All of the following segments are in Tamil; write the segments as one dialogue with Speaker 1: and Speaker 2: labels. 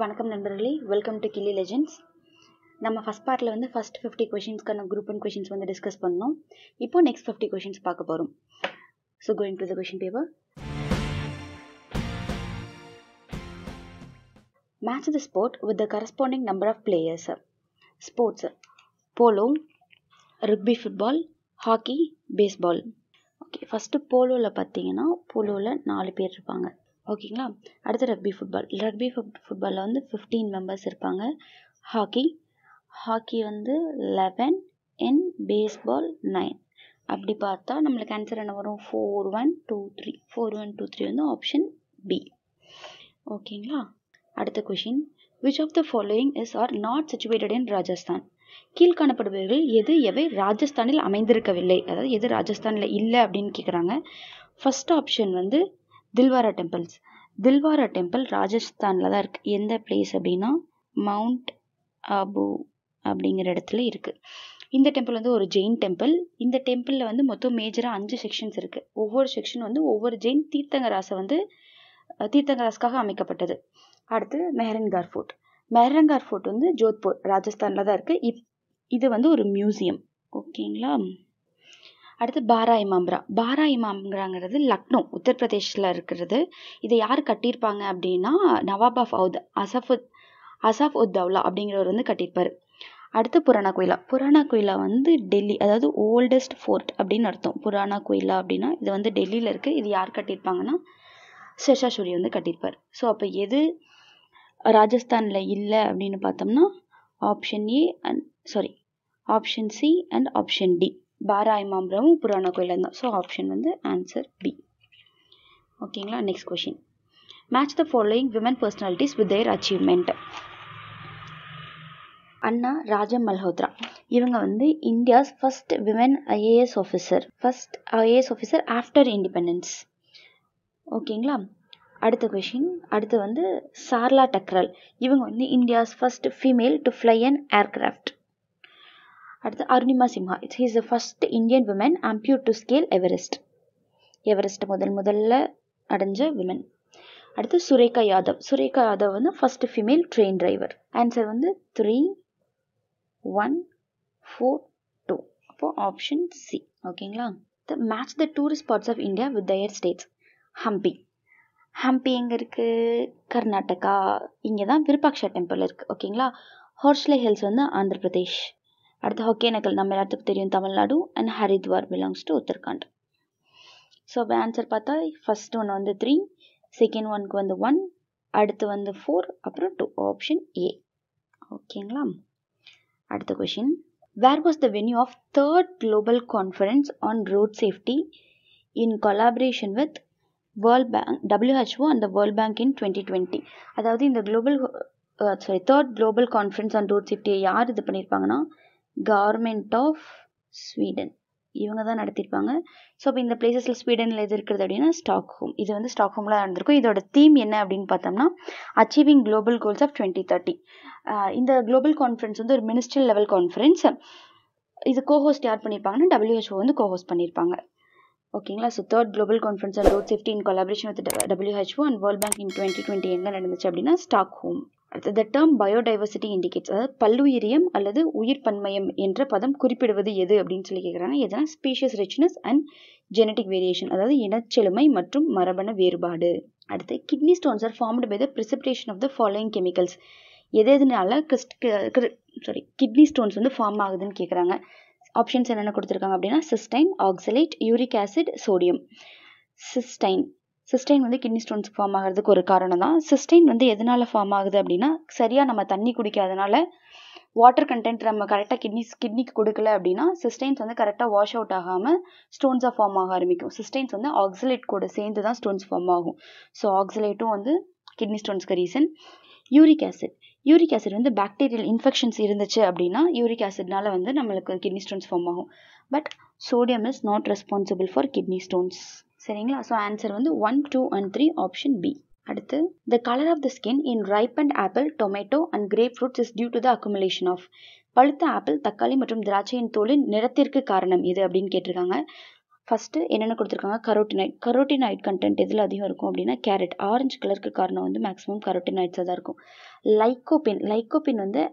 Speaker 1: வணக்கம் நண்பர்களே வெல்கம் டு கில்லி லெஜெண்ட்ஸ் நம்ம ஃபஸ்ட் பார்ட்டில் வந்து ஃபஸ்ட் ஃபிஃப்டி கொஷின்ஸ்க்கான குரூப் அண்ட் கொஷின்ஸ் வந்து டிஸ்கஸ் பண்ணோம் இப்போ நெக்ஸ்ட் ஃபிஃப்டி கொஷின்ஸ் பார்க்க போகிறோம் so going to the question paper match the sport with the corresponding number of players sports polo rugby football hockey baseball okay first போலோவில் பார்த்தீங்கன்னா போலோவில் நாலு பேர் இருப்பாங்க ஓகேங்களா அடுத்து ரக்பி ஃபுட்பால் ரக்பி ஃபுட் ஃபுட்பாலில் வந்து ஃபிஃப்டீன் மெம்பர்ஸ் இருப்பாங்க ஹாக்கி ஹாக்கி வந்து லெவன் என் பேஸ்பால் நைன் அப்படி பார்த்தா நம்மளுக்கு ஆன்சர் என்ன வரும் four one two three four one two three வந்து ஆப்ஷன் பி ஓகேங்களா அடுத்த question which of the following is are not situated in Rajasthan கீழ்காணப்படுபவர்கள் எது எவை ராஜஸ்தானில் அமைந்திருக்கவில்லை அதாவது எது ராஜஸ்தானில் இல்லை அப்படின்னு கேட்குறாங்க ஃபஸ்ட் ஆப்ஷன் வந்து தில்வாரா டெம்பிள்ஸ் தில்வாரா டெம்பிள் ராஜஸ்தானில் தான் இருக்குது எந்த பிளேஸ் அப்படின்னா மவுண்ட் ஆபு அப்படிங்கிற இடத்துல இருக்குது இந்த டெம்பிள் வந்து ஒரு ஜெயின் டெம்பிள் இந்த டெம்பிளில் வந்து மொத்தம் மேஜராக அஞ்சு செக்ஷன்ஸ் இருக்குது ஒவ்வொரு செக்ஷன் வந்து ஒவ்வொரு ஜெயின் தீர்த்தங்கராசை வந்து தீர்த்தங்கராசுக்காக அமைக்கப்பட்டது அடுத்து மெஹரன்கார் ஃபோர்ட் மெஹரன்கார் ஃபோர்ட் வந்து ஜோத்பூர் ராஜஸ்தானில் தான் இருக்குது இப் இது வந்து ஒரு மியூசியம் ஓகேங்களா அடுத்து பாரா இமாம்ரா பாரா இமாம்ராங்கிறது லக்னோ உத்தரப்பிரதேஷில் இருக்கிறது இதை யார் கட்டியிருப்பாங்க அப்படின்னா நவாப் ஆஃப் அவுத் அசஃபுத் அசாஃப் உத் தவ்லா அப்படிங்கிறவர் வந்து கட்டியிருப்பார் அடுத்து புராணா கோயிலா புராணா கோயிலா வந்து டெல்லி அதாவது ஓல்டஸ்ட் ஃபோர்ட் அப்படின்னு அர்த்தம் புராணா கோயிலா அப்படின்னா இது வந்து டெல்லியில் இருக்குது இது யார் கட்டியிருப்பாங்கன்னா ஷெர்ஷாசூரி வந்து கட்டியிருப்பார் ஸோ அப்போ எது ராஜஸ்தானில் இல்லை அப்படின்னு பார்த்தோம்னா option A and sorry option C and option D பாராய் மாம்பரமும் புராண கோயிலாக இருந்தால் ஸோ ஆப்ஷன் வந்து ஆன்சர் பி ஓகேங்களா next question match the following women personalities with their achievement Anna Rajam Malhotra இவங்க வந்து India's first women IAS officer first IAS officer after independence ஓகேங்களா அடுத்த கொஷின் அடுத்து வந்து சார்லா டக்ரல் இவங்க வந்து India's first female to fly an aircraft அடுத்து Arunima Sinha it's is the first Indian women amputee to scale Everest Everest முதல் முதல்ல அடைஞ்ச விமன் அடுத்து சுரேகா யாதவ் சுரேகா யாதவ் வந்து first female train driver answer வந்து த்ரீ ஒன் ஃபோர் டூ அப்போ ஆப்ஷன் சி ஓகேங்களா the match the tourist spots of India with their states Hampi Hampi எங்கே இருக்குது கர்நாடகா இங்கே தான் விருப்பாக்ஷா டெம்பிள் இருக்குது ஓகேங்களா ஹோர்ஸ்லே ஹில்ஸ் வந்து ஆந்திர பிரதேஷ் அடுத்து ஒகேனக்கல் நம்ம எல்லாத்துக்கும் தெரியும் Tamil Nadu and Haridwar belongs to Uttarakhand so அப்போ ஆன்சர் பார்த்தா ஃபஸ்ட் ஒன் வந்து த்ரீ செகண்ட் ஒனுக்கு வந்து ஒன் அடுத்து வந்து ஃபோர் அப்புறம் டூ ஆப்ஷன் ஏ ஓகேங்களா அடுத்த question where was the venue of third global conference on road safety in collaboration with world bank WHO and the world bank in twenty twenty அதாவது இந்த global sorry third global conference on road சேஃப்டியை யார் இது பண்ணியிருப்பாங்கன்னா கவர்மெண்ட் ஆஃப் ஸ்வீடன் இவங்க தான் நடத்தியிருப்பாங்க ஸோ இந்த பிளேசஸில் ஸ்வீடனில் எது இருக்கிறது அப்படின்னா ஸ்டாக் ஹோம் இது வந்து ஸ்டாக் ஸ்டாக்ஹோமில் நடந்திருக்கும் இதோட தீம் என்ன அப்படின்னு பார்த்தோம்னா achieving global goals of twenty thirty இந்த குளோபல் கான்ஃபரன்ஸ் வந்து ஒரு மினிஸ்டர் லெவல் கான்ஃபரன்ஸ் இது கோஹோஸ்ட் யார் பண்ணியிருப்பாங்கன்னா டபிள்யூஹெச்ஓ வந்து கோஹோஸ்ட் பண்ணியிருப்பாங்க ஓகேங்களா so third global conference on road safety in collaboration with WHO and world bank in twenty twenty எங்கே நடந்துச்சு அப்படின்னா Stockholm the term biodiversity indicates அதாவது பல்லுயிரியம் அல்லது உயிர் பன்மயம் என்ற பதம் குறிப்பிடுவது எது அப்படின்னு சொல்லி கேட்குறாங்க எதுனா species richness and genetic variation அதாவது இனச்செழுமை மற்றும் மரபணு வேறுபாடு அடுத்து kidney stones are formed by the precipitation of the following chemicals எது எதுனால சாரி கிட்னி ஸ்டோன்ஸ் வந்து ஃபார்ம் ஆகுதுன்னு கேட்குறாங்க ஆப்ஷன்ஸ் என்னென்ன கொடுத்துருக்காங்க அப்படின்னா cystine oxalate uric acid sodium cystine cystine வந்து கிட்னி ஸ்டோன்ஸ் ஃபார்ம் ஆகிறதுக்கு ஒரு காரணம் தான் சிஸ்டைன் வந்து எதனால் ஃபார்ம் ஆகுது அப்படின்னா சரியாக நம்ம தண்ணி குடிக்காதனால வாட்டர் கண்டென்ட் நம்ம கரெக்டாக கிட்னிஸ் கிட்னிக்கு கொடுக்கல அப்படின்னா சிஸ்டைன்ஸ் வந்து கரெக்டாக வாஷ் அவுட் ஆகாமல் ஸ்டோன்ஸாக ஃபார்ம் ஆக ஆரம்பிக்கும் சிஸ்டைன்ஸ் வந்து ஆக்சிலேட் கூட சேர்ந்து தான் ஸ்டோன்ஸ் ஃபார்ம் ஆகும் ஸோ ஆக்சிலேட்டும் வந்து கிட்னி ஸ்டோன்ஸ்க்கு reason uric acid uric acid வந்து பாக்டீரியல் இன்ஃபெக்ஷன்ஸ் இருந்துச்சு அப்படின்னா யூரிக் ஆசிட்னால வந்து நம்மளுக்கு கிட்னி ஸ்டோன்ஸ் ஃபார்ம் ஆகும் but sodium is not responsible for kidney stones சரிங்களா ஸோ ஆன்சர் வந்து one two and three option B அடுத்து the colour of the skin in ripe and apple tomato and grape fruits is due to the accumulation of பழுத்த ஆப்பிள் தக்காளி மற்றும் திராட்சையின் தோலின் நிறத்திற்கு காரணம் இது அப்படின்னு கேட்டிருக்காங்க ஃபஸ்ட்டு என்னென்ன கொடுத்துருக்காங்க கரோட்டினைட் கரோட்டினைட் கண்டென்ட் எதில் அதிகம் இருக்கும் அப்படின்னா கேரட் ஆரஞ்சு கலருக்கு காரணம் வந்து மேக்ஸிமம் கரோட்டினைட்ஸாக தான் இருக்கும் லைக்கோபின் லைக்கோபின் வந்து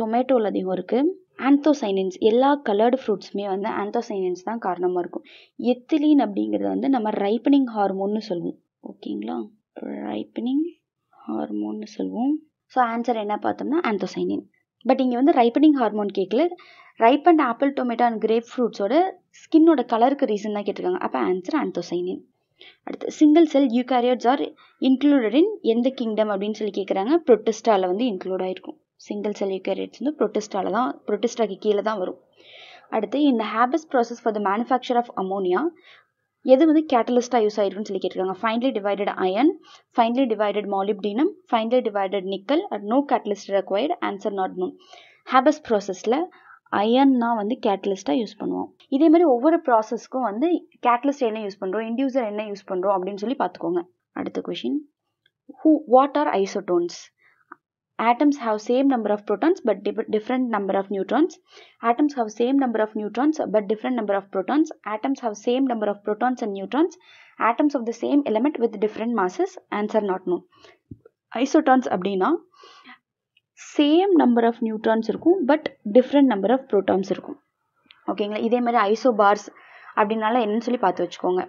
Speaker 1: டொமேட்டோவில் அதிகம் இருக்குது ஆந்தோசைனின்ஸ் எல்லா கலர்டு ஃப்ரூட்ஸுமே வந்து ஆந்தோசைனின்ஸ் தான் காரணமாக இருக்கும் எத்திலீன் அப்படிங்கிறது வந்து நம்ம ரைப்பனிங் ஹார்மோன்னு சொல்லுவோம் ஓகேங்களா ரைப்பனிங் ஹார்மோன்னு சொல்லுவோம் ஸோ ஆன்சர் என்ன பார்த்தோம்னா ஆந்தோசைனின் பட் இங்கே வந்து ரைப்பனிங் ஹார்மோன் கேட்கல ripe and apple tomato and grape ஃப்ரூட்ஸோட ஸ்கின்னோட கலருக்கு ரீசன் தான் கேட்டிருக்காங்க அப்போ ஆன்சர் ஆந்தோசைனின் அடுத்து single cell eukaryotes are included in எந்த கிங்டம் அப்படின்னு சொல்லி கேட்குறாங்க ப்ரொட்டஸ்டாவில் வந்து இன்க்ளூட் ஆகிருக்கும் சிங்கிள் செல் யூகேரியட்ஸ் வந்து ப்ரொட்டிஸ்டால தான் ப்ரொட்டிஸ்டாக்கு கீழே தான் வரும் அடுத்து இந்த Haber's process for the manufacture of ammonia எது வந்து கேட்டலிஸ்டாக யூஸ் ஆயிருக்குன்னு சொல்லி கேட்டிருக்காங்க finely divided iron finely divided molybdenum finely divided nickel at no catalyst required answer not no Haber's ப்ராசஸில் அயன்னா வந்து கேட்டலிஸ்ட்டாக யூஸ் பண்ணுவோம் இதே மாதிரி ஒவ்வொரு ப்ராசஸ்க்கும் வந்து கேட்டலிஸ்ட் என்ன யூஸ் பண்ணுறோம் இண்டியூசர் என்ன யூஸ் பண்ணுறோம் அப்படின்னு சொல்லி பார்த்துக்கோங்க அடுத்த question who what are isotones atoms have same number of protons but different number of neutrons atoms have same number of neutrons but different number of protons atoms have same number of protons and neutrons atoms of the same element with different masses answer not known isotons abdina same number of neutrons irukum but different number of protons irukum okay ஓகேங்களா idhe mari isobars அப்படின்னால என்னன்னு சொல்லி பார்த்து வச்சுக்கோங்க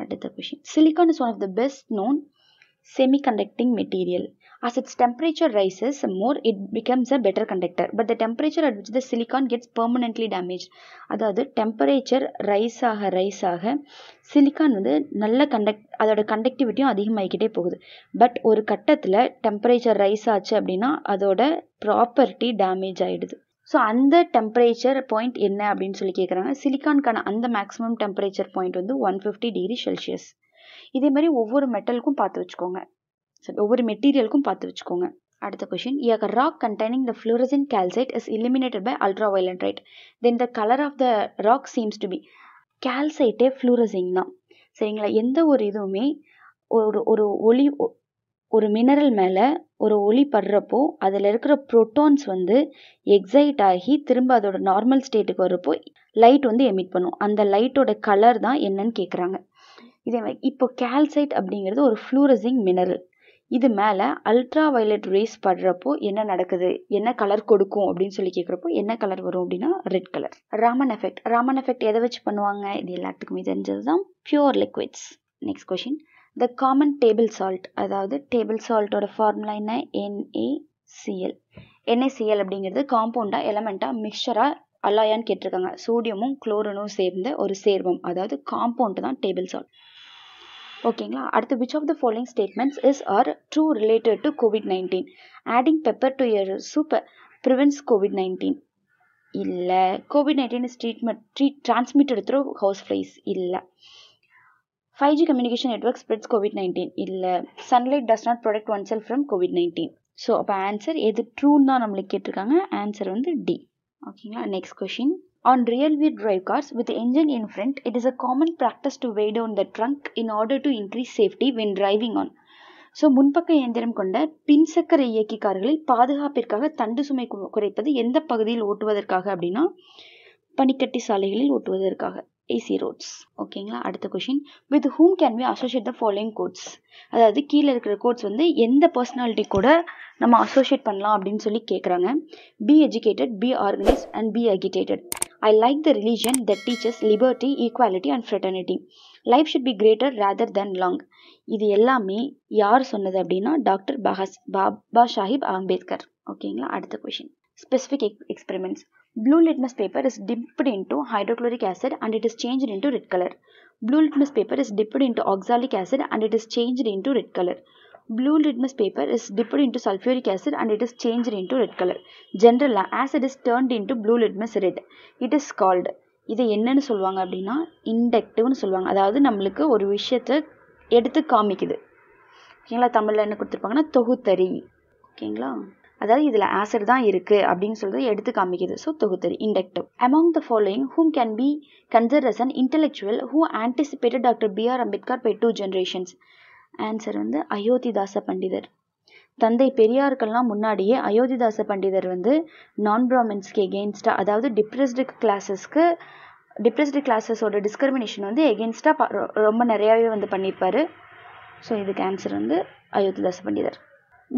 Speaker 1: அடுத்த question silicon is one of the best known semiconducting material As its temperature rises more, it becomes a better conductor. But the temperature at which the silicon gets permanently damage அதாவது டெம்பரேச்சர் ரைஸ் ஆக ரைஸ் ஆக சிலிக்கான் வந்து நல்ல கண்டக்ட் அதோட கண்டக்டிவிட்டியும் அதிகமாகிக்கிட்டே போகுது பட் ஒரு கட்டத்தில் டெம்பரேச்சர் ரைஸ் ஆச்சு அப்படின்னா அதோட ப்ராப்பர்ட்டி டேமேஜ் ஆகிடுது ஸோ அந்த டெம்பரேச்சர் பாயிண்ட் என்ன அப்படின்னு சொல்லி கேட்குறாங்க சிலிக்கான்கான அந்த மேக்ஸிமம் டெம்பரேச்சர் பாயிண்ட் வந்து ஒன் ஃபிஃப்டி டிகிரி செல்சியஸ் இதே மாதிரி ஒவ்வொரு மெட்டலுக்கும் பார்த்து வச்சுக்கோங்க சரி ஒவ்வொரு மெட்டீரியலுக்கும் பார்த்து வச்சுக்கோங்க அடுத்த கொஷின் இயக்க rock containing the fluorescent calcite is illuminated by ultra violet light then the colour of the rock seems to be கேல்சைட்டே ஃப்ளூரசிங் தான் சரிங்களா எந்த ஒரு இதுவுமே ஒரு ஒரு ஒளி ஒரு மினரல் மேலே ஒரு ஒளி படுறப்போ அதில் இருக்கிற ப்ரோட்டான்ஸ் வந்து எக்ஸைட் ஆகி திரும்ப அதோட நார்மல் ஸ்டேட்டுக்கு வரப்போ லைட் வந்து எமிட் பண்ணும் அந்த லைட்டோட கலர் தான் என்னன்னு கேட்குறாங்க இதே மாதிரி இப்போ கேல்சைட் அப்படிங்கிறது ஒரு ஃப்ளூரஸிங் மினரல் இது மேலே அல்ட்ரா வயலட் ரேஸ் படுறப்போ என்ன நடக்குது என்ன கலர் கொடுக்கும் அப்படின்னு சொல்லி கேட்குறப்போ என்ன கலர் வரும் அப்படின்னா red colour Raman effect Raman effect எதை வச்சு பண்ணுவாங்க இது எல்லாத்துக்குமே தெரிஞ்சது தான் pure liquids next question the common table salt அதாவது டேபிள் சால்ட்டோட ஃபார்முலா என்ன என்ஏசிஎல் என்ஏசிஎல் அப்படிங்கிறது காம்பவுண்டாக எலமெண்ட்டாக மிக்சராக அல்லாயான்னு கேட்டிருக்காங்க சோடியமும் குளோரனும் சேர்ந்த ஒரு சேர்மம் அதாவது காம்பவுண்ட் தான் டேபிள் சால்ட் ஓகேங்களா அடுத்து which of the following statements is are true related to covid nineteen adding pepper to your soup prevents covid nineteen இல்லை covid nineteen treatment treat transmitted through house flies இல்லை five G communication network spreads covid nineteen இல்லை sunlight does not protect one cell from covid nineteen so அப்போ ஆன்சர் எது ட்ரூன்னு தான் நம்மளுக்கு கேட்டிருக்காங்க ஆன்சர் வந்து டி ஓகேங்களா next question On rear-wheel drive cars with the engine in front, it is a common practice to weigh down the trunk in order to increase safety when driving on. So முன்பக்க இயந்திரம் கொண்ட பின்சக்கர இயக்கி கார்களில் பாதுகாப்பிற்காக தண்டு சுமை குறைப்பது எந்த பகுதியில் ஓட்டுவதற்காக அப்படின்னா பனிக்கட்டி சாலைகளில் ஓட்டுவதற்காக ஏசி ரோட்ஸ் ஓகேங்களா அடுத்த question with whom can we associate the following quotes அதாவது கீழே இருக்கிற கோட்ஸ் வந்து எந்த பர்சனாலிட்டி கூட நம்ம அசோசியேட் பண்ணலாம் அப்படின்னு சொல்லி கேட்குறாங்க be educated be organise and be agitated I like the religion that teaches liberty, equality and fraternity. Life should be greater rather than long இது எல்லாமே யார் சொன்னது அப்படின்னா டாக்டர் பஹாஸ் பாபா சாஹிப் அம்பேத்கர் ஓகேங்களா அடுத்த கொஷின் ஸ்பெசிஃபிக் எக் experiments blue litmus paper is dipped into hydrochloric acid and it is change into red colour blue litmus paper is dipped into oxalic acid and it is change into red colour blue litmus paper is dipped into sulfuric acid and it is change into red colour ஜென்ரலாக acid is turned into blue litmus red it is called இதை என்னன்னு சொல்லுவாங்க அப்படின்னா இண்டக்டிவ்னு சொல்லுவாங்க அதாவது நம்மளுக்கு ஒரு விஷயத்தை எடுத்து காமிக்குது ஓகேங்களா தமிழில் என்ன கொடுத்துருப்பாங்கன்னா தொகுத்தறி ஓகேங்களா அதாவது இதில் ஆசிட் தான் இருக்குது அப்படின்னு சொல்கிறது எடுத்து காமிக்குது ஸோ தொகுத்தறி inductive among the following whom can be consider as an intellectual who anticipated doctor B R Ambedkar by two generations answer வந்து அயோத்திதாச பண்டிதர் தந்தை பெரியாருக்கெல்லாம் முன்னாடியே அயோத்திதாச பண்டிதர் வந்து நான் பிராமின்ஸ்க்கு எகெயின்ஸ்டாக அதாவது டிப்ரெஸ்டு கிளாஸஸ்க்கு டிப்ரெஸ்டு கிளாஸஸோட டிஸ்கிரிமினேஷன் வந்து எகெயின்ஸ்டாக ரொம்ப நிறையாவே வந்து பண்ணியிருப்பார் ஸோ இதுக்கு ஆன்சர் வந்து Ayothidasa Pandithar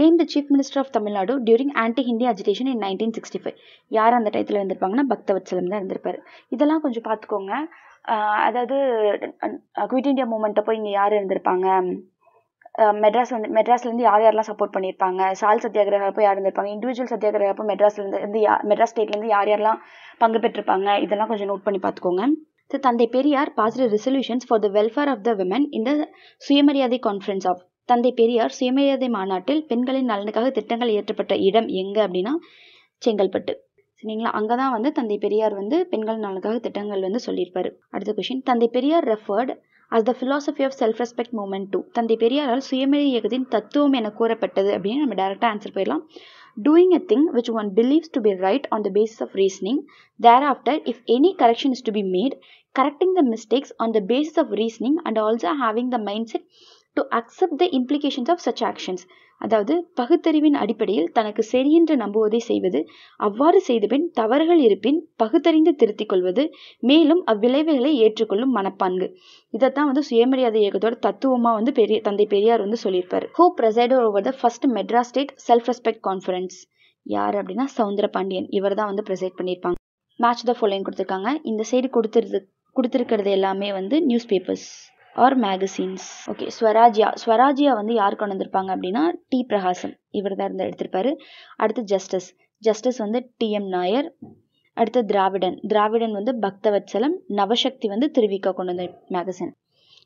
Speaker 1: name the chief minister of Tamil Nadu during anti Hindi agitation in nineteen sixty five யார் அந்த டயத்தில் வந்திருப்பாங்கன்னா பக்தவத்சலம் தான் இருந்திருப்பார் இதெல்லாம் கொஞ்சம் பார்த்துக்கோங்க அதாவது குவிட் இண்டியா போய் இங்கே யார் இருந்திருப்பாங்க மெட்ராஸ் வந்து மெட்ராஸ்லேருந்து யார் யாரெல்லாம் சப்போர்ட் பண்ணியிருப்பாங்க சால் சத்தியாகிரகம் யார் இருந்திருப்பாங்க இண்டிவிஜுவல் சத்தியாகிரகம் மெட்ராஸ்லேருந்து இருந்து யா மெட்ராஸ் ஸ்டேட்லேருந்து யார் யாரெல்லாம் பங்கு பெற்றிருப்பாங்க இதெல்லாம் கொஞ்சம் நோட் பண்ணி பார்த்துக்கோங்க so Thanthai Periyar positive resolutions for the welfare of the women இந்த சுயமரியாதை கான்ஃபரன்ஸ் ஆஃப் தந்தை பெரியார் சுயமரியாதை மாநாட்டில் பெண்களின் நலனுக்காக திட்டங்கள் இயற்றப்பட்ட இடம் எங்கே அப்படின்னா செங்கல்பட்டு சரிங்களா அங்கே தான் வந்து தந்தை பெரியார் வந்து பெண்கள் நலனுக்காக திட்டங்கள் வந்து சொல்லியிருப்பாரு அடுத்த question Thanthai Periyar referred as the philosophy of self respect movement to Thanthai பெரியாரால் சுயமரிய இயக்கத்தின் தத்துவம் என கூறப்பட்டது அப்படின்னு நம்ம டேரெக்டாக ஆன்சர் போயிடலாம் doing a thing which one believes to be right on the basis of reasoning thereafter if any correction is to be made correcting the mistakes on the basis of reasoning and also having the mind set to accept the implications of such actions அதாவது பகுத்தறிவின் அடிப்படையில் தனக்கு சரியென்று நம்புவதை செய்வது அவ்வாறு செய்தபின் தவறுகள் இருப்பின் பகுத்தறிந்து திருத்திக் கொள்வது மேலும் அவ்விளைவுகளை ஏற்றுக்கொள்ளும் மனப்பான்கு இதைத்தான் வந்து சுயமரியாதை இயக்கத்தோட தத்துவமாக வந்து பெரிய தந்தை பெரியார் வந்து சொல்லியிருப்பார் who presided over the first Madras state self respect conference யார் அப்படின்னா சவுந்தர பாண்டியன் இவர் தான் வந்து ப்ரெசைட் பண்ணியிருப்பாங்க மேட்ச் த ஃபாலோயிங் கொடுத்துருக்காங்க இந்த சைடு கொடுத்துருது கொடுத்துருக்கிறது எல்லாமே வந்து news papers or magazines okay Swarajya Swarajya வந்து யார் கொண்டு வந்திருப்பாங்க அப்படின்னா டி பிரகாசம் இவர் தான் இருந்து எடுத்திருப்பாரு அடுத்து ஜஸ்டிஸ் ஜஸ்டிஸ் வந்து டிஎம் நாயர் அடுத்து திராவிடன் திராவிடன் வந்து பக்தவத்சலம் நவசக்தி வந்து திருவிக்கா கொண்டு வந்த magazine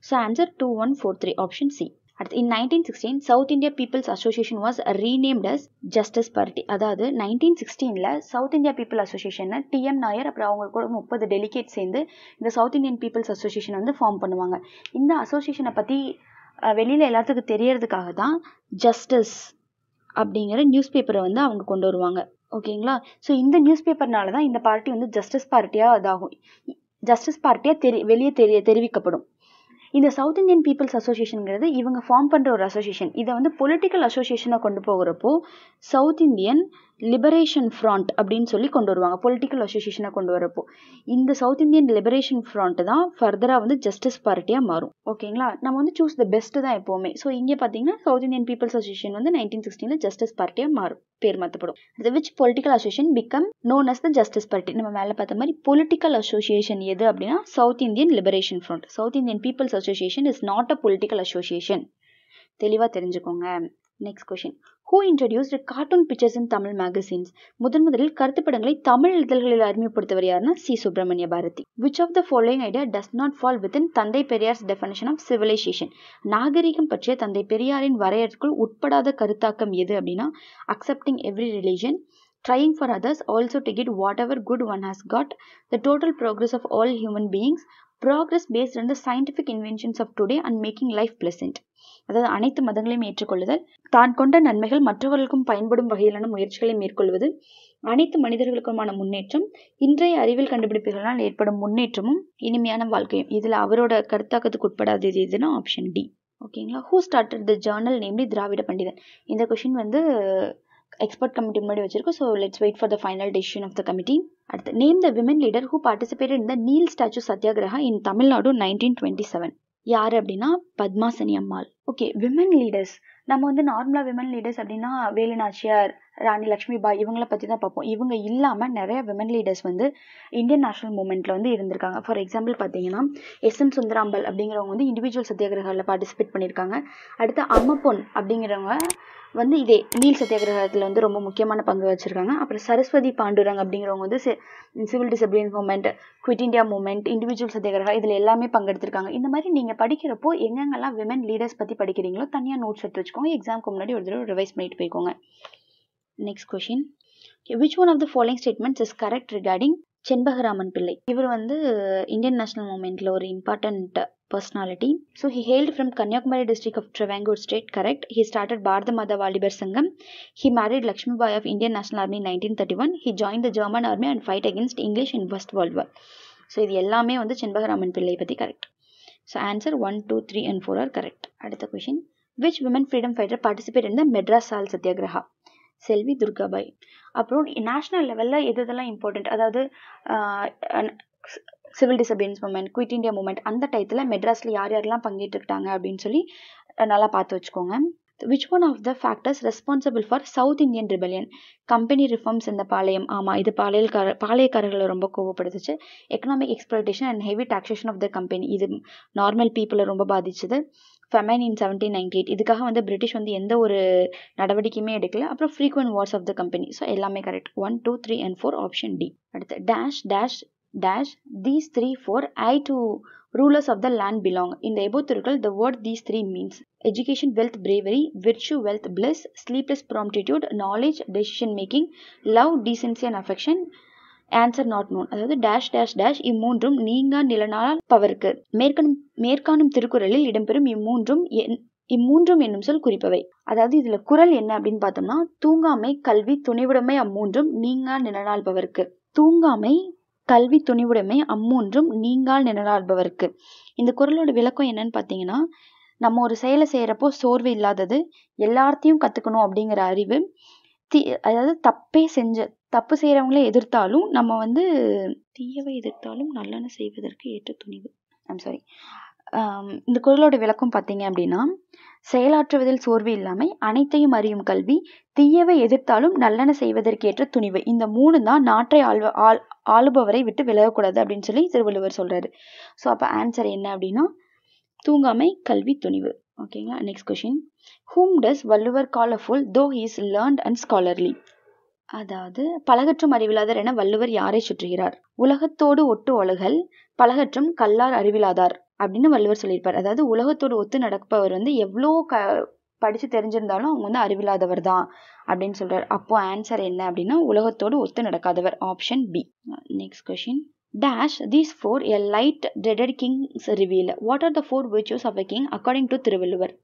Speaker 1: so answer two one four three option C அடுத்து in nineteen sixteen south India people's association was renamed as justice party அதாவது நைன்டீன் சிக்ஸ்டீனில் சவுத் இந்தியா பீப்புள் அசோசியேஷனை டிஎம் நாயர் அப்புறம் அவங்க கூட முப்பது டெலிகேட் சேர்ந்து இந்த சவுத் இந்தியன் பீப்புள்ஸ் அசோசியேஷன் வந்து ஃபார்ம் பண்ணுவாங்க இந்த அசோசியேஷனை பற்றி வெளியில் எல்லாத்துக்கும் தெரியறதுக்காக தான் ஜஸ்டிஸ் அப்படிங்கிற நியூஸ் பேப்பரை வந்து அவங்க கொண்டு வருவாங்க ஓகேங்களா ஸோ இந்த நியூஸ் பேப்பர்னால தான் இந்த பார்ட்டி வந்து ஜஸ்டிஸ் பார்ட்டியாக இதாகும் ஜஸ்டிஸ் பார்ட்டியாக தெரி வெளியே தெரிய தெரிவிக்கப்படும் இந்த சவுத் இந்தியன் பீப்புள்ஸ் அசோசியேஷனுங்கிறது இவங்க ஃபார்ம் பண்ணுற ஒரு அசோசியேஷன் இதை வந்து பொலிட்டிக்கல் அசோசியேஷனாக கொண்டு போகிறப்போ சவுத் இந்தியன் லிபரேஷன் ஃப்ரண்ட் அப்படின்னு சொல்லி கொண்டு வருவாங்க பொலிட்டிக்கல் அசோசியேஷனாக கொண்டு வரப்போ இந்த சவுத் இந்தியன் லிபரேஷன் ஃப்ரண்ட் தான் ஃபர்தராக வந்து ஜஸ்டிஸ் பார்ட்டியாக மாறும் ஓகேங்களா நம்ம வந்து சூஸ் த பெஸ்ட்டு தான் எப்போவுமே ஸோ இங்கே பார்த்தீங்கன்னா சவுத் இந்தியன் பீப்புள்ஸ் அசோசியேஷன் வந்து நைன்டீன் சிக்ஸ்டீனில் ஜஸ்டிஸ் பார்ட்டியாக மாறும் பேர் மாற்றப்படும் அது which political association become known as the justice party நம்ம மேலே பார்த்த மாதிரி பொலிட்டிக்கல் அசோசியேஷன் எது அப்படின்னா south Indian liberation front south Indian people's association is not a political association தெளிவாக தெரிஞ்சுக்கோங்க next question who introduced cartoon pictures in Tamil magazines முதன் முதலில் கருத்துப்படங்களை தமிழ் இதழ்களில் அறிமுகப்படுத்தவர் யாருன்னா C Subramania Bharati which of the following idea does not fall within Thanthai Periyar's definition of civilisation நாகரிகம் பற்றிய தந்தை பெரியாரின் வரையறுக்குள் உட்படாத கருத்தாக்கம் எது அப்படின்னா accepting every religion trying for others also to get whatever good one has got the total progress of all human beings progress based வந்து scientific inventions of today and making life pleasant அதாவது அனைத்து மதங்களையும் ஏற்றுக்கொள்ளுதல் தான் கொண்ட நன்மைகள் மற்றவர்களுக்கும் பயன்படும் வகையிலான முயற்சிகளை மேற்கொள்வது அனைத்து மனிதர்களுக்குமான முன்னேற்றம் இன்றைய அறிவியல் கண்டுபிடிப்புகளால் ஏற்படும் முன்னேற்றமும் இனிமையான வாழ்க்கையும் இதில் அவரோட கருத்தாக்கத்துக்கு உட்படாத இது எதுனா ஆப்ஷன் டி ஓகேங்களா who started the journal namely Dravida Pandithan இந்த கொஷின் வந்து எக்ஸ்பர்ட் கமிட்டி முன்னாடி வச்சிருக்கோம் so let's wait for the final decision of the committee அடுத்து name the women leader who participated இந்த Neill statue satyagraha in Tamil Nadu nineteen twenty seven யார் அப்படின்னா Padmasani Ammal okay women leaders நம்ம வந்து நார்மலாக விமன் லீடர்ஸ் அப்படின்னா வேலுநாச்சியார் ராணி லக்ஷ்மிபாய் இவங்கள பற்றி தான் பார்ப்போம் இவங்க இல்லாமல் நிறைய விமன் லீடர்ஸ் வந்து இந்தியன் நேஷனல் மூமெண்ட்டில் வந்து இருந்திருக்காங்க ஃபார் எக்ஸாம்பிள் பார்த்தீங்கன்னா எஸ் என் சுந்தராம்பல் அப்படிங்கிறவங்க வந்து இண்டிவிஜுவல் சத்தியாகிரகத்தில் பார்ட்டிசிபேட் பண்ணியிருக்காங்க அடுத்து அம்மப்பொன் அப்படிங்கிறவங்க வந்து இதே நீல் சத்தியாகிரகத்தில் வந்து ரொம்ப முக்கியமான பங்கு வச்சுருக்காங்க அப்புறம் சரஸ்வதி பாண்டுரங் அப்படிங்கிறவங்க வந்து civil discipline movement quit India movement individual satyagraha இதில் எல்லாமே பங்கெடுத்திருக்காங்க இந்த மாதிரி நீங்கள் படிக்கிறப்போ எங்கெங்கெல்லாம் விமன் லீடர்ஸ் பற்றி படிக்கிறீங்களோ தனியாக நோட்ஸ் எடுத்து வச்சுக்கோங்க எக்ஸாமுக்கு முன்னாடி ஒரு தடவை ரிவைஸ் பண்ணிட்டு போய்க்கோங்க next question which one of the following statements is correct regarding Chempakaraman Pillai இவர் வந்து இந்தியன் நேஷனல் மூமெண்ட்டில் ஒரு important personality so he hailed from Kanyakumari district of Travancore state correct he started Bharata Mata Valibar Sangam he married Lakshmibai of Indian national army nineteen thirty one he join the German army and fight against English in first world war so இது எல்லாமே வந்து செண்பகராமன் பிள்ளை பற்றி correct so answer one two three and four are correct அடுத்த question which women freedom fighter participate in the Madras salt satyagraha செல்வி துர்காபாய் அப்புறம் நேஷனல் லெவலில் எது இதெல்லாம் இம்பார்ட்டண்ட் அதாவது civil disabilities movement quit India movement அந்த டயத்தில் மெட்ராஸில் யார் யாரெல்லாம் பங்கேற்றுக்கிட்டாங்க அப்படின்னு சொல்லி நல்லா பார்த்து வச்சுக்கோங்க which one of the factors responsible for South Indian rebellion company reforms இந்த பாளையம் ஆமாம் இது கார பாளையக்காரர்களை ரொம்ப கோவப்படுத்துச்சு economic exploitation and heavy taxation of the company இது நார்மல் பீப்புளை ரொம்ப பாதிச்சது famine in seventeen ninety eight இதுக்காக வந்து பிரிட்டிஷ் வந்து எந்த ஒரு நடவடிக்கையுமே எடுக்கல அப்புறம் frequent wars of the company so எல்லாமே correct one two three and four option D அடுத்து dash dash dash these three four I two rulers of the land belong. In the above circle, the word these three means education, wealth, bravery, virtue, wealth, bliss, sleepless promptitude, knowledge, decision making, love, decency and affection, answer not known அதாவது டேஷ் டேஷ் டேஷ் இம்மூன்றும் நீங்கா நிலனால் பவருக்கு மேற்கணும் மேற்காணும் திருக்குறளில் இடம்பெறும் இம்மூன்றும் இம்மூன்றும் என்னும் சொல் குறிப்பவை அதாவது இதுல குரல் என்ன அப்படின்னு பார்த்தோம்னா தூங்காமை கல்வி துணிவுடைமை அம்மூன்றும் நீங்கா நிலநாள்பவருக்கு தூங்காமை கல்வி துணிவுடைமை அம்மூன்றும் நீங்கால் நிழலாடுபவர்க்கு இந்த குரலோட விளக்கம் என்னன்னு பார்த்தீங்கன்னா நம்ம ஒரு செயலை செய்கிறப்போ சோர்வு இல்லாதது எல்லாத்தையும் கற்றுக்கணும் அப்படிங்கிற அறிவு தீ அதாவது தப்பே செஞ்ச தப்பு செய்கிறவங்களே எதிர்த்தாலும் நம்ம வந்து தீயவை எதிர்த்தாலும் நல்லன செய்வதற்கு ஏற்ற துணிவு ஐம் சாரி இந்த குரலோட விளக்கம் பார்த்தீங்க அப்படின்னா செயலாற்றுவதில் சோர்வு இல்லாமை அனைத்தையும் அறியும் கல்வி தீயவை எதிர்த்தாலும் நல்லன செய்வதற்கேற்ற துணிவு இந்த மூணு தான் நாட்டை ஆள்வ ஆள் ஆளுபவரை விட்டு விலகக்கூடாது அப்படின்னு சொல்லி திருவள்ளுவர் சொல்றாரு ஸோ அப்போ ஆன்சர் என்ன அப்படின்னா தூங்காமை கல்வி துணிவு ஓகேங்களா next question whom does Valluvar call a fool though he's learned and scholarly அதாவது பலகற்றும் அறிவிலாதர் என வள்ளுவர் யாரை சுற்றுகிறார் உலகத்தோடு ஒட்டு ஒழுகல் பலகற்றும் கல்லார் அறிவிலாதார் அப்படின்னு வள்ளுவர் சொல்லியிருப்பார் அதாவது உலகத்தோடு ஒத்து நடப்பவர் வந்து எவ்வளோ க படித்து தெரிஞ்சிருந்தாலும் அவங்க வந்து அறிவில்லாதவர் தான் அப்படின்னு சொல்கிறார் அப்போது ஆன்சர் என்ன அப்படின்னா உலகத்தோடு ஒத்து நடக்காதவர் option B next question dash these four a light dated kings reveal what are the four virtues of a king according to Thiruvalluvar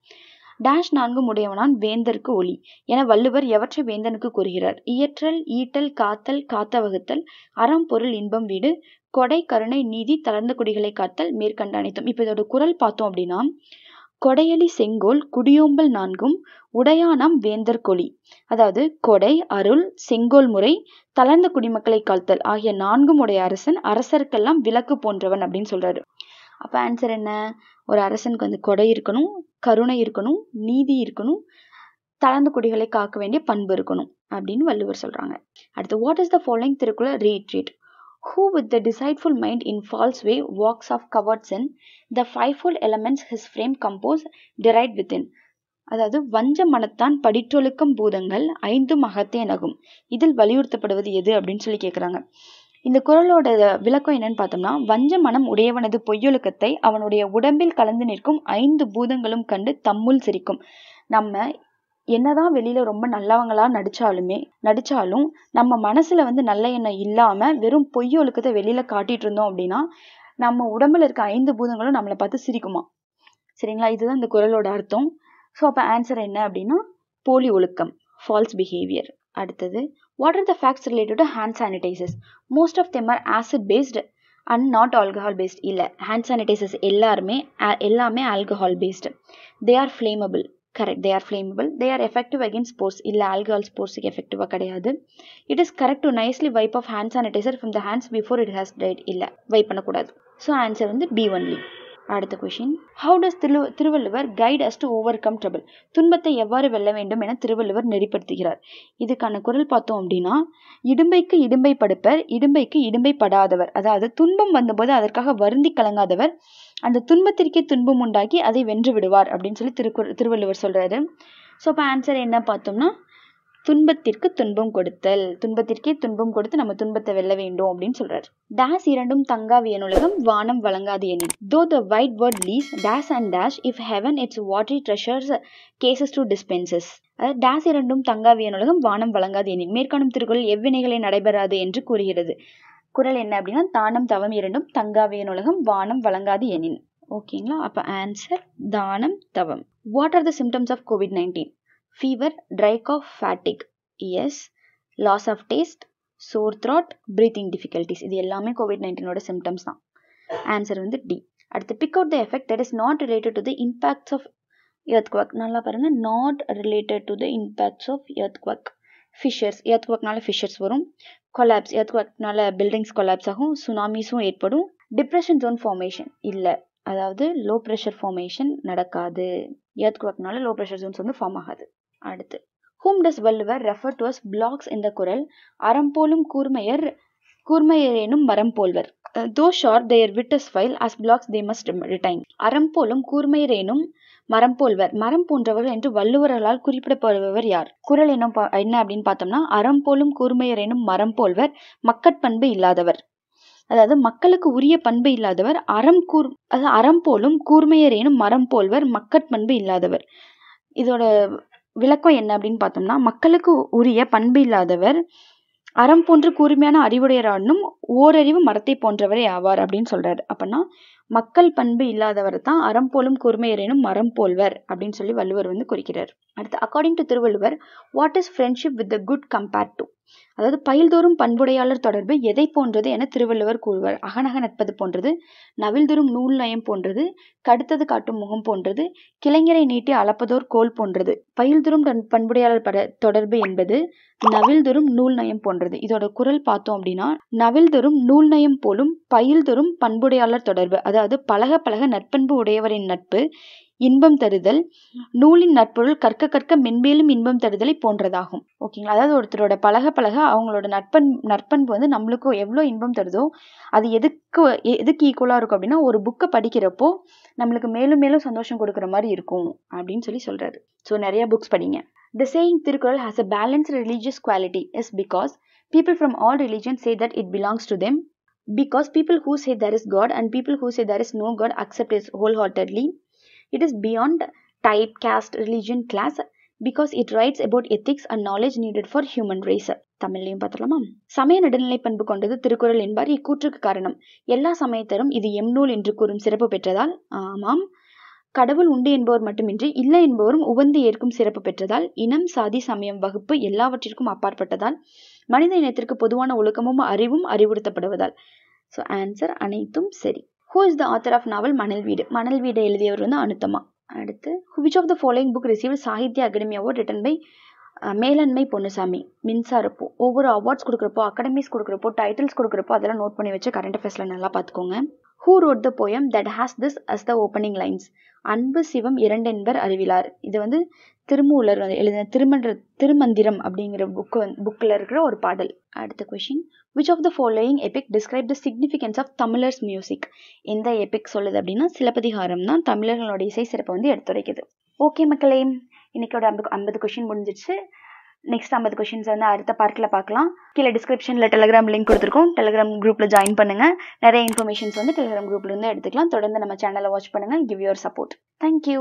Speaker 1: dash நான்கு உடையவனான் வேந்தருக்கு ஒளி என வள்ளுவர் எவற்றை வேந்தனுக்கு கூறுகிறார் இயற்றல் ஈட்டல் காத்தல் காத்த வகுத்தல் அறம் பொருள் இன்பம் வீடு கொடை கருணை நீதி தளர்ந்த குடிகளை காத்தல் மேற்கண்ட அனைத்தும் இப்போ இதோட குரல் பார்த்தோம் அப்படின்னா கொடையலி செங்கோல் குடியோம்பல் நான்கும் உடையானம் வேந்தர் கொலி அதாவது கொடை அருள் செங்கோல் முறை தளர்ந்த குடிமக்களை காத்தல் ஆகிய நான்கும் உடைய அரசன் அரசருக்கெல்லாம் விளக்கு போன்றவன் அப்படின்னு சொல்றாரு அப்ப ஆன்சர் என்ன ஒரு அரசனுக்கு வந்து கொடை இருக்கணும் கருணை இருக்கணும் நீதி இருக்கணும் தளர்ந்த குடிகளை காக்க வேண்டிய பண்பு இருக்கணும் அப்படின்னு வள்ளுவர் சொல்றாங்க அடுத்து what is the following Thirukkural retreat who with the deceitful mind in false way walks off covered sin, the fivefold elements his frame compose deride within. அதாவது வஞ்ச மனத்தான் படிற்றொழுக்கம் பூதங்கள் ஐந்தும் அகத்தேனகும் இதில் வலியுறுத்தப்படுவது எது அப்படின்னு சொல்லி கேட்குறாங்க இந்த குரலோட விளக்கம் என்னன்னு பார்த்தோம்னா வஞ்ச மனம் உடையவனது பொய்யொழுக்கத்தை அவனுடைய உடம்பில் கலந்து நிற்கும் ஐந்து பூதங்களும் கண்டு தம்முள் சிரிக்கும் நம்ம என்னதான் வெளியில ரொம்ப நல்லவங்களா நடிச்சாலுமே நடிச்சாலும் நம்ம மனசுல வந்து நல்ல எண்ணம் இல்லாம வெறும் பொய் ஒழுக்கத்தை வெளியில காட்டிட்டு இருந்தோம் அப்படின்னா நம்ம உடம்புல இருக்க ஐந்து பூதங்களும் நம்மளை பார்த்து சிரிக்குமா சரிங்களா இதுதான் இந்த குரலோட அர்த்தம் ஸோ அப்போ ஆன்சர் என்ன அப்படின்னா போலி ஒழுக்கம் ஃபால்ஸ் பிஹேவியர் அடுத்தது what are the facts related to hand sanitizers most of them are acid based and not alcohol based இல்லை ஹேண்ட் சானிடைசர்ஸ் எல்லாருமே எல்லாமே alcohol based they are flammable correct they are flammable they are effective against sports இல்லை ஆல்கஹால் ஸ்போர்ட்ஸுக்கு எஃபெக்டிவாக கிடையாது it is correct to nicely wipe off hand sanitizer from the hands before it has டைட் இல்லை வைப் பண்ணக்கூடாது ஸோ ஆன்சர் வந்து பி ஒன்லி அடுத்த question how does Thiru Thiruvalluvar guide us to overcome trouble துன்பத்தை எவ்வாறு வெல்ல வேண்டும் என திருவள்ளுவர் நெறிப்படுத்துகிறார் இதுக்கான குரல் பார்த்தோம் அப்படின்னா இடும்பைக்கு இடும்பை படுப்பர் இடும்பைக்கு இடும்பை படாதவர் அதாவது துன்பம் வந்தபோது அதற்காக வருந்தி கலங்காதவர் அந்த துன்பத்திற்கே துன்பம் உண்டாக்கி அதை வென்று விடுவார் அப்படின்னு சொல்லி திருக்குறள் திருவள்ளுவர் சொல்றாரு ஸோ அப்போ ஆன்சர் என்ன பார்த்தோம்னா துன்பத்திற்கு துன்பம் கொடுத்தல் துன்பத்திற்கே துன்பம் கொடுத்து நம்ம துன்பத்தை வெல்ல வேண்டும் அப்படின்னு சொல்றாரு டேஸ் இரண்டும் தங்காவிய வியனுலகம் வானம் வழங்காது என்ன though the wide world lies dash and dash if heaven its watery treasures ceases to dispenses அதாவது டேஸ் இரண்டும் தங்காவிய வியனுலகம் வானம் வழங்காது எனில் மேற்காணும் திருக்குறள் எவ்வினைகளை நடைபெறாது என்று கூறுகிறது குரல் என்ன அப்படின்னா தானம் தவம் இரண்டும் தங்காவியன் உலகம் வானம் வழங்காது எனின் ஓகேங்களா அப்போ ஆன்சர் தானம் தவம் what are the symptoms of COVID nineteen fever dry cough fatigue S loss of taste sore throat breathing difficulties இது எல்லாமே கோவிட் நைன்டீனோட சிம்டம்ஸ் தான் ஆன்சர் வந்து டி அடுத்து pick out the effect that is not related to the impacts of earth earthquake நல்லா பாருங்க not related to the impacts of earth earthquake fissures earth எர்த்குவக்னால ஃபிஷர்ஸ் வரும் கொலாப்ஸ் எதுக்குனால பில்டிங்ஸ் கொலாப்ஸ் ஆகும் சுனாமிஸும் ஏற்படும் டிப்ரெஷன் ஜோன் ஃபார்மேஷன் இல்லை அதாவது லோ ப்ரெஷர் ஃபார்மேஷன் நடக்காது எர்த்குவாக்னால லோ ப்ரெஷர் ஜோன்ஸ் வந்து ஃபார்ம் ஆகாது அடுத்து whom does Valluvar refer to as blocks இந்த குரல் அறம் போலும் கூர்மையர் கூர்மையரேனும் மரம் போல்வர் those are their wits file as blocks they must retain அறம் போலும் கூர்மையரேனும் மரம் போல்வர் மரம் போன்றவர்கள் என்று வள்ளுவர்களால் குறிப்பிடப்படுபவர் யார் குரல் என்ன என்ன அப்படின்னு பார்த்தோம்னா அறம் போலும் கூர்மையரேனும் மரம் போல்வர் மக்கட்பண்பு இல்லாதவர் அதாவது மக்களுக்கு உரிய பண்பு இல்லாதவர் அறம் கூர் அதாவது அறம் போலும் கூர்மையரேனும் மரம் போல்வர் மக்கட்பண்பு இல்லாதவர் இதோட விளக்கம் என்ன அப்படின்னு பார்த்தோம்னா மக்களுக்கு உரிய பண்பு இல்லாதவர் அறம் போன்று கூர்மையான அறிவுடையரானும் ஓரறிவு மரத்தை போன்றவரே ஆவார் அப்படின்னு சொல்றாரு அப்படின்னா மக்கள் பண்பு இல்லாதவர் தான் அறம் போலும் கூர்மையரேனும் மரம் போல்வர் அப்படின்னு சொல்லி வள்ளுவர் வந்து குறிக்கிறார் அடுத்து according to Thiruvalluvar what is friendship with the good compared to அதாவது பயில்தோறும் பண்புடையாளர் தொடர்பு எதை போன்றது என திருவள்ளுவர் கூறுவார் அகனக நட்பது போன்றது நவில்தொரும் நூல் நயம் போன்றது கடுத்தது காட்டும் முகம் போன்றது கிளைஞரை நீட்டி அளப்பதோர் கோல் போன்றது பயில்தோறும் பண்புடையாளர் பட தொடர்பு என்பது நவில்தொரும் நூல் நயம் போன்றது இதோட குரல் பார்த்தோம் அப்படின்னா நவில்தொரும் நூல் நயம் போலும் பயில்தோறும் பண்புடையாளர் தொடர்பு அதாவது பழக பழக நற்பண்பு உடையவரின் நட்பு இன்பம் தருதல் நூலின் நட்பொருள் கற்க கற்க மென்மேலும் இன்பம் தருதலை போன்றதாகும் ஓகேங்களா அதாவது ஒருத்தரோட பழக பழக அவங்களோட நட்பன் நற்பண்பு வந்து நம்மளுக்கும் எவ்வளோ இன்பம் தருதோ அது எதுக்கு எதுக்கு ஈக்குவலாக இருக்கும் அப்படின்னா ஒரு புக்கை படிக்கிறப்போ நம்மளுக்கு மேலும் மேலும் சந்தோஷம் கொடுக்குற மாதிரி இருக்கும் அப்படின்னு சொல்லி சொல்கிறாரு ஸோ நிறையா புக்ஸ் படிங்க the saying Thirukkural has a balanced religious quality is because people from all religion say that it belongs to them because people who say there is God and people who say there is no God accept is whole heartedly It is beyond type, caste, religion, class because it writes about ethics and knowledge needed for human race தமிழ்லையும் பார்த்துலாமா சமய நடுநிலை பண்பு கொண்டது திருக்குறள் என்பார் இக்கூற்றுக்கு காரணம் எல்லா சமயத்தரும் இது எம்நூல் என்று கூறும் சிறப்பு பெற்றதால் ஆமாம் கடவுள் உண்டு என்பவர் மட்டுமின்றி இல்லை என்பவரும் உவந்து ஏற்கும் சிறப்பு பெற்றதால் இனம் சாதி சமயம் வகுப்பு எல்லாவற்றிற்கும் அப்பாற்பட்டதால் மனித இனத்திற்கு பொதுவான ஒழுக்கமும் அறிவும் அறிவுறுத்தப்படுவதால் ஸோ ஆன்சர் அனைத்தும் சரி who is the author of novel Manal Veedu Manal Veedu எழுதியவர் வந்து அனுத்தமா அடுத்து which of the following book receive Sahitya Akademi award written by Melanmai Ponnusamy மின்சாரப்போ ஒவ்வொரு அவார்ட்ஸ் கொடுக்குறப்போ அகாடமிஸ் கொடுக்குறப்போ டைட்டில்ஸ் கொடுக்குறப்போ அதெல்லாம் நோட் பண்ணி வச்சு கரண்ட் அஃபேர்ஸில் நல்லா பார்த்துக்கோங்க who wrote the poem that has this as the opening lines அன்பு சிவம் இரண்டென்பர் அறிவிலார் இது வந்து திருமூலர் வந்து எழுதின திருமன்ற திருமந்திரம் அப்படிங்கிற புக்கு வந்து புக்கில் இருக்கிற ஒரு பாடல் அடுத்த question which of the following epic describe the significance of தமிழர்ஸ் மியூசிக் எந்த எபிக் சொல்லுது அப்படின்னா சிலப்பதிகாரம் தான் தமிழர்களோட இசை சிறப்பை வந்து எடுத்துரைக்குது ஓகே மக்களே இன்னைக்கோட ஐம்பது ஐம்பது கொஷின் முடிஞ்சிச்சு நெக்ஸ்ட் ஐம்பது கொஷின்ஸ் வந்து அடுத்த பார்ட்டில் பார்க்கலாம் கீழே டிஸ்கிரிப்ஷனில் டெலிகிராம் லிங்க் கொடுத்துருக்கோம் டெலிகிராம் குரூப்பில் ஜாயின் பண்ணுங்கள் நிறைய இன்ஃபர்மேஷன்ஸ் வந்து டெலிகிராம் குரூப்லேருந்து எடுத்துக்கலாம் தொடர்ந்து நம்ம சேனலை வாட்ச் பண்ணுங்கள் கிவ் யுவர் சப்போர்ட் தேங்க்யூ